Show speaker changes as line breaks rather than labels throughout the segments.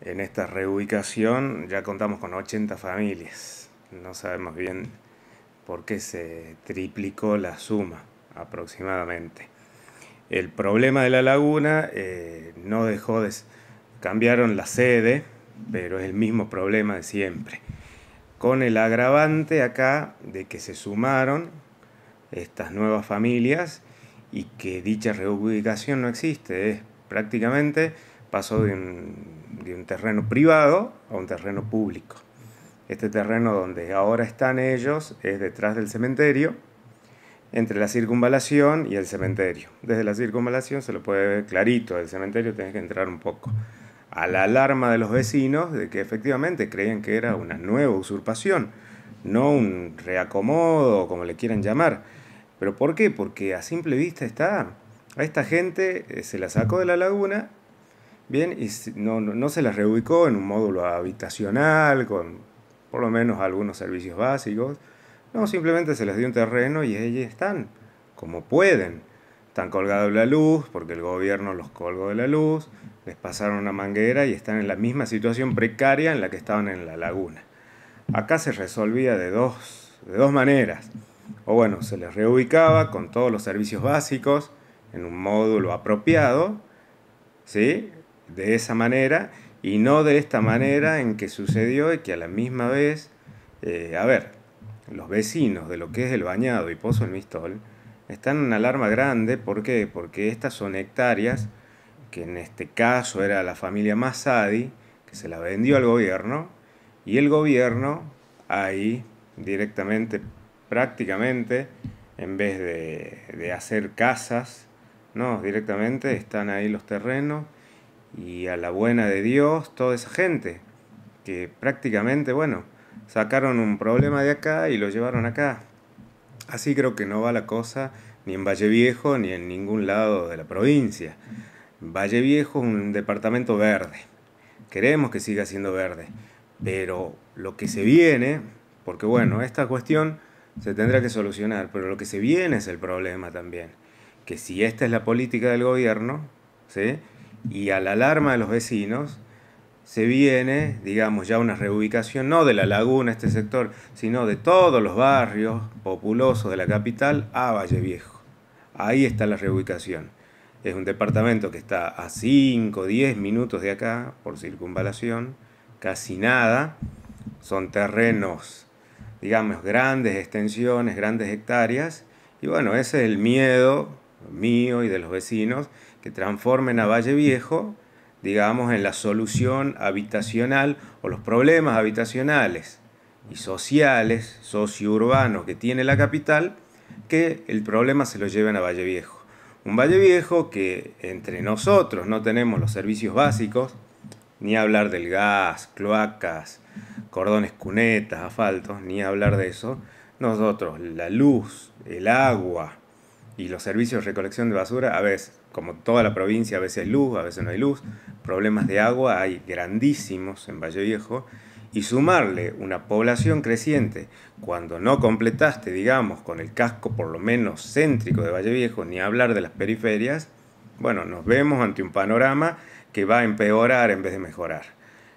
En esta reubicación ya contamos con 80 familias. No sabemos bien por qué se triplicó la suma aproximadamente. El problema de la laguna eh, no dejó de... Cambiaron la sede, pero es el mismo problema de siempre. Con el agravante acá de que se sumaron estas nuevas familias y que dicha reubicación no existe. Es prácticamente pasó de un de un terreno privado a un terreno público. Este terreno donde ahora están ellos es detrás del cementerio, entre la circunvalación y el cementerio. Desde la circunvalación se lo puede ver clarito, el cementerio tenés que entrar un poco. A la alarma de los vecinos de que efectivamente creían que era una nueva usurpación, no un reacomodo, como le quieran llamar. ¿Pero por qué? Porque a simple vista está, a esta gente eh, se la sacó de la laguna Bien, y no, no, se las reubicó en un módulo habitacional, con por lo menos algunos servicios básicos. No, simplemente se les dio un terreno y ellos están, como pueden. Están colgados de la luz, porque el gobierno los colgó de la luz, les pasaron una manguera y están en la misma situación precaria en la que estaban en la laguna. Acá se resolvía de dos, de dos maneras. O bueno, se les reubicaba con todos los servicios básicos en un módulo apropiado, ¿sí? de esa manera y no de esta manera en que sucedió y que a la misma vez, eh, a ver, los vecinos de lo que es el bañado y Pozo el Mistol están en una alarma grande, ¿por qué? Porque estas son hectáreas, que en este caso era la familia Masadi, que se la vendió al gobierno, y el gobierno ahí directamente, prácticamente, en vez de, de hacer casas, no, directamente están ahí los terrenos y a la buena de Dios, toda esa gente que prácticamente, bueno, sacaron un problema de acá y lo llevaron acá. Así creo que no va la cosa ni en Valle Viejo ni en ningún lado de la provincia. Valle Viejo es un departamento verde. Queremos que siga siendo verde. Pero lo que se viene, porque bueno, esta cuestión se tendrá que solucionar, pero lo que se viene es el problema también. Que si esta es la política del gobierno, ¿sí? y a la alarma de los vecinos, se viene, digamos, ya una reubicación, no de la laguna, este sector, sino de todos los barrios populosos de la capital a Valle Viejo. Ahí está la reubicación. Es un departamento que está a 5, 10 minutos de acá, por circunvalación, casi nada. Son terrenos, digamos, grandes extensiones, grandes hectáreas. Y bueno, ese es el miedo mío y de los vecinos que transformen a Valle Viejo, digamos, en la solución habitacional o los problemas habitacionales y sociales, sociourbanos que tiene la capital, que el problema se lo lleven a Valle Viejo. Un Valle Viejo que entre nosotros no tenemos los servicios básicos, ni hablar del gas, cloacas, cordones cunetas, asfaltos, ni hablar de eso. Nosotros, la luz, el agua, y los servicios de recolección de basura, a veces, como toda la provincia, a veces hay luz, a veces no hay luz, problemas de agua hay grandísimos en Valle Viejo, y sumarle una población creciente, cuando no completaste, digamos, con el casco por lo menos céntrico de Valle Viejo, ni hablar de las periferias, bueno, nos vemos ante un panorama que va a empeorar en vez de mejorar.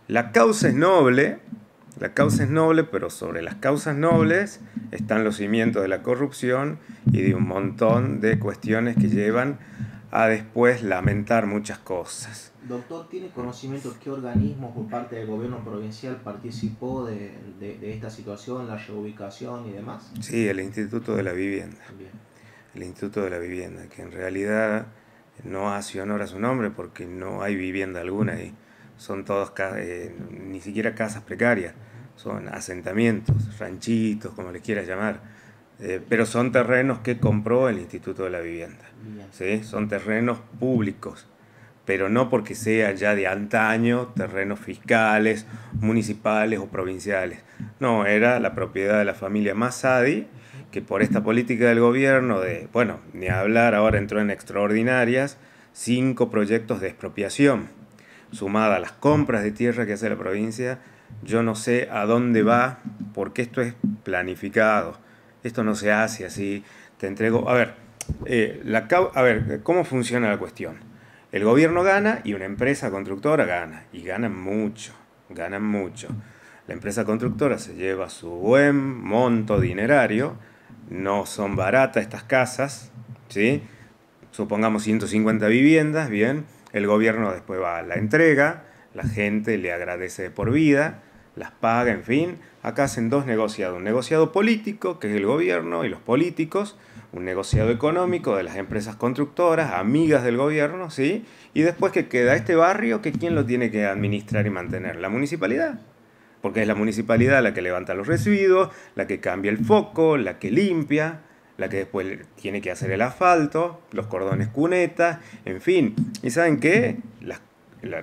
La causa es noble, la causa es noble, pero sobre las causas nobles están los cimientos de la corrupción y de un montón de cuestiones que llevan a después lamentar muchas cosas. Doctor, ¿tiene conocimiento qué organismos por parte del gobierno provincial participó de, esta situación, la reubicación y demás? Sí, el Instituto de la Vivienda. El Instituto de la Vivienda, que en realidad no hace honor a su nombre porque no hay vivienda alguna ahí son todos, eh, ni siquiera casas precarias, son asentamientos, ranchitos, como les quieras llamar, eh, pero son terrenos que compró el Instituto de la Vivienda, ¿sí? son terrenos públicos, pero no porque sea ya de antaño terrenos fiscales, municipales o provinciales, no, era la propiedad de la familia Masadi que por esta política del gobierno de, bueno, ni hablar, ahora entró en extraordinarias, cinco proyectos de expropiación sumada a las compras de tierra que hace la provincia, yo no sé a dónde va, porque esto es planificado, esto no se hace así, te entrego, a ver, eh, a ver, ¿cómo funciona la cuestión? El gobierno gana y una empresa constructora gana, y ganan mucho, ganan mucho. La empresa constructora se lleva su buen monto dinerario, no son baratas estas casas, ¿sí? supongamos 150 viviendas, bien, el gobierno después va a la entrega, la gente le agradece por vida, las paga, en fin. Acá hacen dos negociados, un negociado político, que es el gobierno y los políticos, un negociado económico de las empresas constructoras, amigas del gobierno, ¿sí? Y después que queda este barrio, que quién lo tiene que administrar y mantener, la municipalidad. Porque es la municipalidad la que levanta los residuos, la que cambia el foco, la que limpia, la que después tiene que hacer el asfalto, los cordones cunetas, en fin. ¿Y saben qué?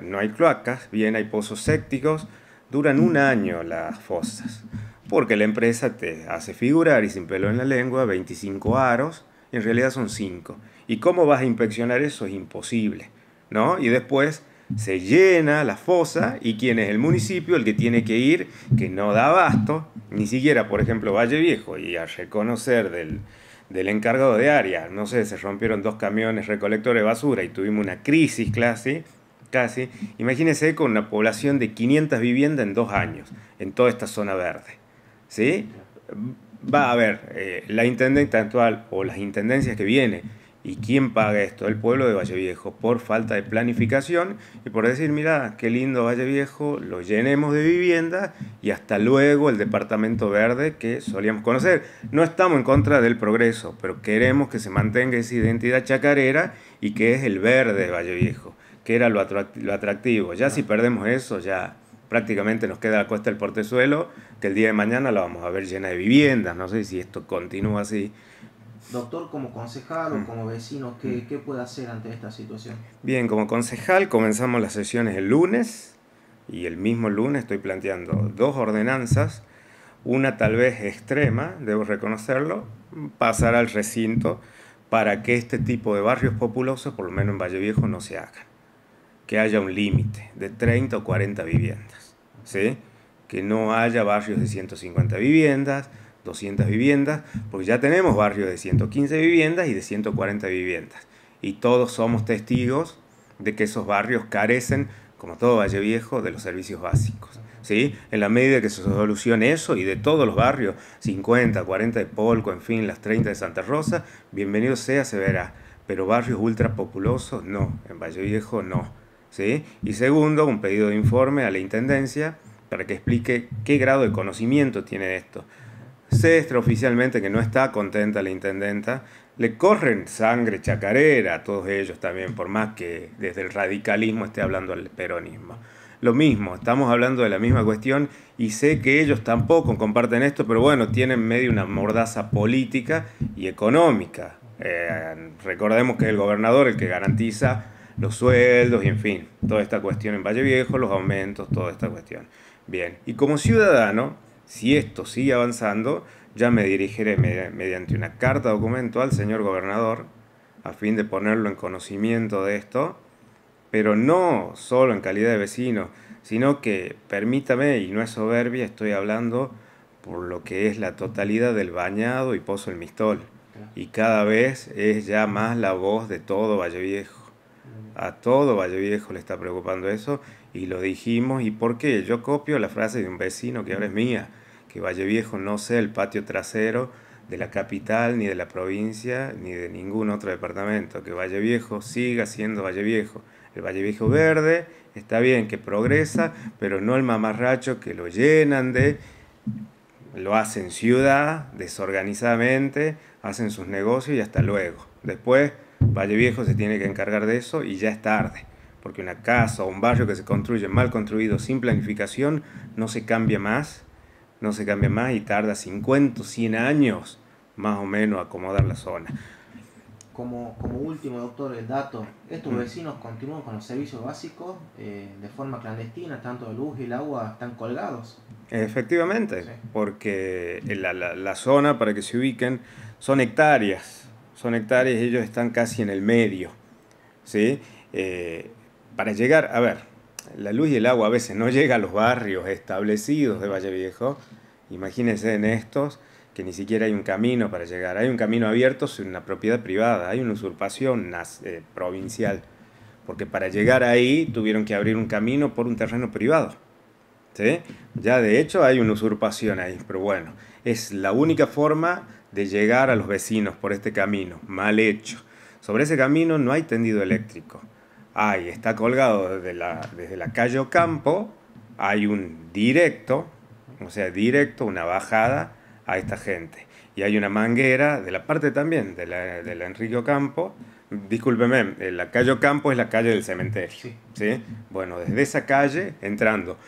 no hay cloacas, bien hay pozos sépticos, duran un año las fosas, porque la empresa te hace figurar y sin pelo en la lengua 25 aros, en realidad son 5. ¿Y cómo vas a inspeccionar eso? Es imposible, ¿no? Y después se llena la fosa y quién es el municipio el que tiene que ir, que no da abasto, ni siquiera, por ejemplo, Valle Viejo, y a reconocer del, del encargado de área. No sé, se rompieron dos camiones recolectores de basura y tuvimos una crisis casi. casi. Imagínense con una población de 500 viviendas en dos años, en toda esta zona verde. ¿Sí? Va a haber, eh, la intendente actual o las intendencias que vienen ¿Y quién paga esto? El pueblo de Valle Viejo, por falta de planificación y por decir, mira, qué lindo Valle Viejo, lo llenemos de vivienda y hasta luego el departamento verde que solíamos conocer. No estamos en contra del progreso, pero queremos que se mantenga esa identidad chacarera y que es el verde de Viejo, que era lo atractivo. Ya si perdemos eso, ya prácticamente nos queda la cuesta del portezuelo, que el día de mañana la vamos a ver llena de viviendas. No sé si esto continúa así, Doctor, como concejal o mm. como vecino, mm. ¿qué, puede hacer ante esta situación? Bien, como concejal comenzamos las sesiones el lunes y el mismo lunes estoy planteando dos ordenanzas, una tal vez extrema, debo reconocerlo, pasar al recinto para que este tipo de barrios populosos, por lo menos en Valle Viejo, no se hagan. Que haya un límite de 30 o 40 viviendas, ¿sí? Que no haya barrios de 150 viviendas, 200 viviendas, porque ya tenemos barrios de 115 viviendas y de 140 viviendas. Y todos somos testigos de que esos barrios carecen, como todo Valle Viejo, de los servicios básicos. ¿sí? En la medida que se solucione eso y de todos los barrios, 50, 40 de Polco, en fin, las 30 de Santa Rosa, bienvenido sea, se verá. Pero barrios ultrapopulosos, no, en Valle Viejo no. ¿sí? Y segundo, un pedido de informe a la Intendencia para que explique qué grado de conocimiento tiene esto Sé extraoficialmente que no está contenta la intendenta. Le corren sangre chacarera a todos ellos también, por más que desde el radicalismo esté hablando al peronismo. Lo mismo, estamos hablando de la misma cuestión y sé que ellos tampoco comparten esto, pero bueno, tienen medio una mordaza política y económica. Eh, recordemos que es el gobernador el que garantiza los sueldos y en fin, toda esta cuestión en Valle Viejo, los aumentos, toda esta cuestión. Bien, y como ciudadano, si esto sigue avanzando, ya me dirigiré mediante una carta documento al señor gobernador a fin de ponerlo en conocimiento de esto, pero no solo en calidad de vecino, sino que, permítame, y no es soberbia, estoy hablando por lo que es la totalidad del bañado y pozo el Mistol. Y cada vez es ya más la voz de todo Valle Viejo. A todo Valle Viejo le está preocupando eso y lo dijimos. ¿Y por qué? Yo copio la frase de un vecino que ahora es mía, que Valle Viejo no sea el patio trasero de la capital, ni de la provincia, ni de ningún otro departamento. Que Valle Viejo siga siendo Valle Viejo. El Valle Viejo verde está bien, que progresa, pero no el mamarracho que lo llenan de... Lo hacen ciudad, desorganizadamente, hacen sus negocios y hasta luego. Después Valle Viejo se tiene que encargar de eso y ya es tarde, porque una casa o un barrio que se construye mal construido sin planificación no se cambia más, no se cambia más y tarda 50 100 años más o menos acomodar la zona. Como, último, doctor, el dato, estos mm. vecinos continúan con los servicios básicos eh, de forma clandestina, tanto la luz y el agua están colgados. Efectivamente, porque la zona, para que se ubiquen, son hectáreas son hectáreas, ellos están casi en el medio. ¿sí? Eh, para llegar, a ver, la luz y el agua a veces no llega a los barrios establecidos de Valle Viejo. Imagínense en estos que ni siquiera hay un camino para llegar. Hay un camino abierto sin una propiedad privada, hay una usurpación eh, provincial, porque para llegar ahí tuvieron que abrir un camino por un terreno privado. Ya de hecho hay una usurpación ahí, pero bueno, es la única forma de llegar a los vecinos por este camino, mal hecho. Sobre ese camino no hay tendido eléctrico. ahí está colgado desde la, desde la calle Ocampo, hay un directo, o sea, directo, una bajada a esta gente. Y hay una manguera de la parte también de la, de la Enrique Ocampo. Discúlpeme, eh, la calle Ocampo es la calle del cementerio. Bueno, desde esa calle entrando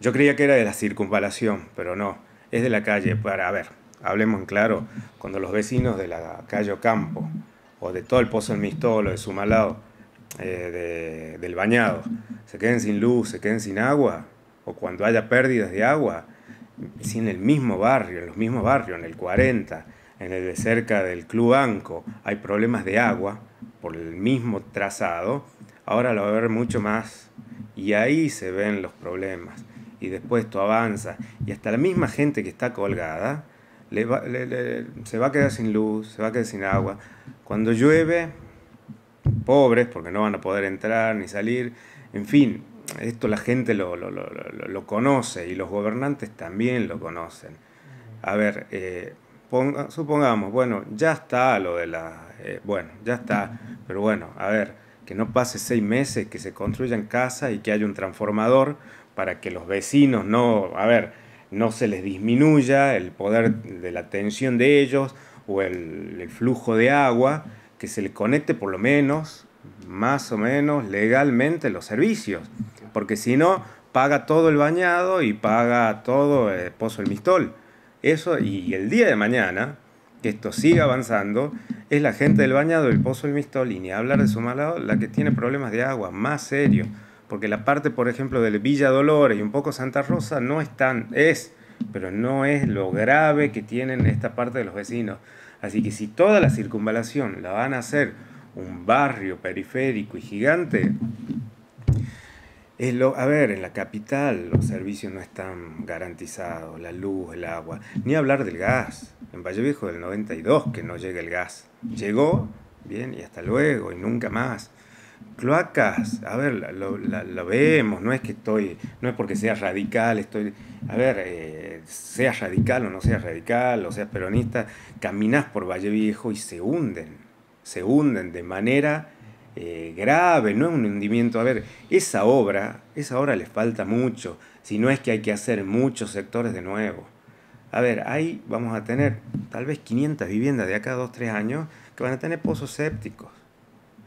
yo creía que era de la circunvalación, pero no, es de la calle. Para, a ver, hablemos en claro, cuando los vecinos de la calle Ocampo, o de todo el Pozo en Mistolo, de su mal lado, eh, del Bañado, se queden sin luz, se queden sin agua, o cuando haya pérdidas de agua, si en el mismo barrio, en los mismos barrios, en el 40, en el de cerca del Club Anco, hay problemas de agua por el mismo trazado, ahora lo va a haber mucho más. Y ahí se ven los problemas y después esto avanza, y hasta la misma gente que está colgada se va a quedar sin luz, se va a quedar sin agua. Cuando llueve, pobres, porque no van a poder entrar ni salir, en fin, esto la gente lo, conoce y los gobernantes también lo conocen. A ver, eh, supongamos, bueno, ya está lo de la... Eh, bueno, ya está, pero bueno, a ver, que no pase seis meses, que se construyan casas y que haya un transformador para que los vecinos no, a ver, no se les disminuya el poder de la atención de ellos o el, flujo de agua, que se le conecte por lo menos, más o menos legalmente los servicios, porque si no, paga todo el bañado y paga todo el eh, pozo el mistol. Eso, y el día de mañana, que esto siga avanzando, es la gente del bañado, el pozo, el mistol, y ni hablar de su lado, la que tiene problemas de agua más serios porque la parte, por ejemplo, de Villa Dolores y un poco Santa Rosa no es tan, es, pero no es lo grave que tienen esta parte de los vecinos. Así que si toda la circunvalación la van a hacer un barrio periférico y gigante, es lo, a ver, en la capital los servicios no están garantizados, la luz, el agua, ni hablar del gas. En Valle Viejo del 92 que no llega el gas. Llegó, bien, y hasta luego, y nunca más cloacas, a ver, lo, vemos, no es que estoy, no es porque sea radical, estoy, a ver, eh, seas radical o no seas radical, o seas peronista, caminas por Valle Viejo y se hunden, se hunden de manera eh, grave, no es un hundimiento, a ver, esa obra, esa obra les falta mucho, si no es que hay que hacer muchos sectores de nuevo. A ver, ahí vamos a tener tal vez 500 viviendas de acá a 2, 3 años que van a tener pozos sépticos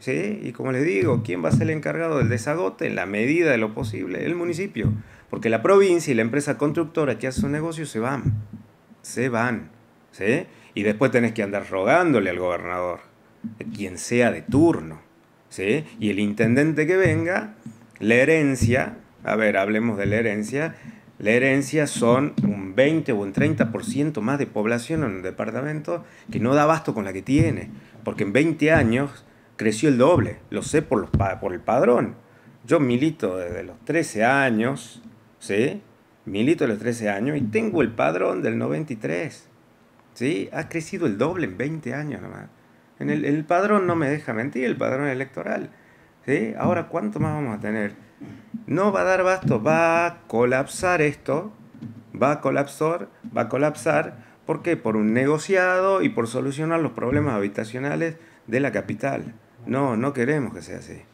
¿sí? Y como les digo, ¿quién va a ser el encargado del desagote? En la medida de lo posible, el municipio. Porque la provincia y la empresa constructora que hace su negocio se van. Se van. ¿sí? Y después tenés que andar rogándole al gobernador, quien sea de turno. ¿sí? Y el intendente que venga, la herencia, a ver, hablemos de la herencia, la herencia son un 20 o un 30% más de población en el departamento que no da abasto con la que tiene. Porque en 20 años creció el doble, lo sé por, los, por el padrón. Yo milito desde los 13 años, ¿sí? Milito desde los 13 años y tengo el padrón del 93, ¿sí? Ha crecido el doble en 20 años nomás. En el, el padrón no me deja mentir, el padrón electoral. ¿sí? Ahora, ¿cuánto más vamos a tener? No va a dar basto, va a colapsar esto, va a colapsar, va a colapsar, ¿por qué? Por un negociado y por solucionar los problemas habitacionales de la capital. No, no queremos que sea así.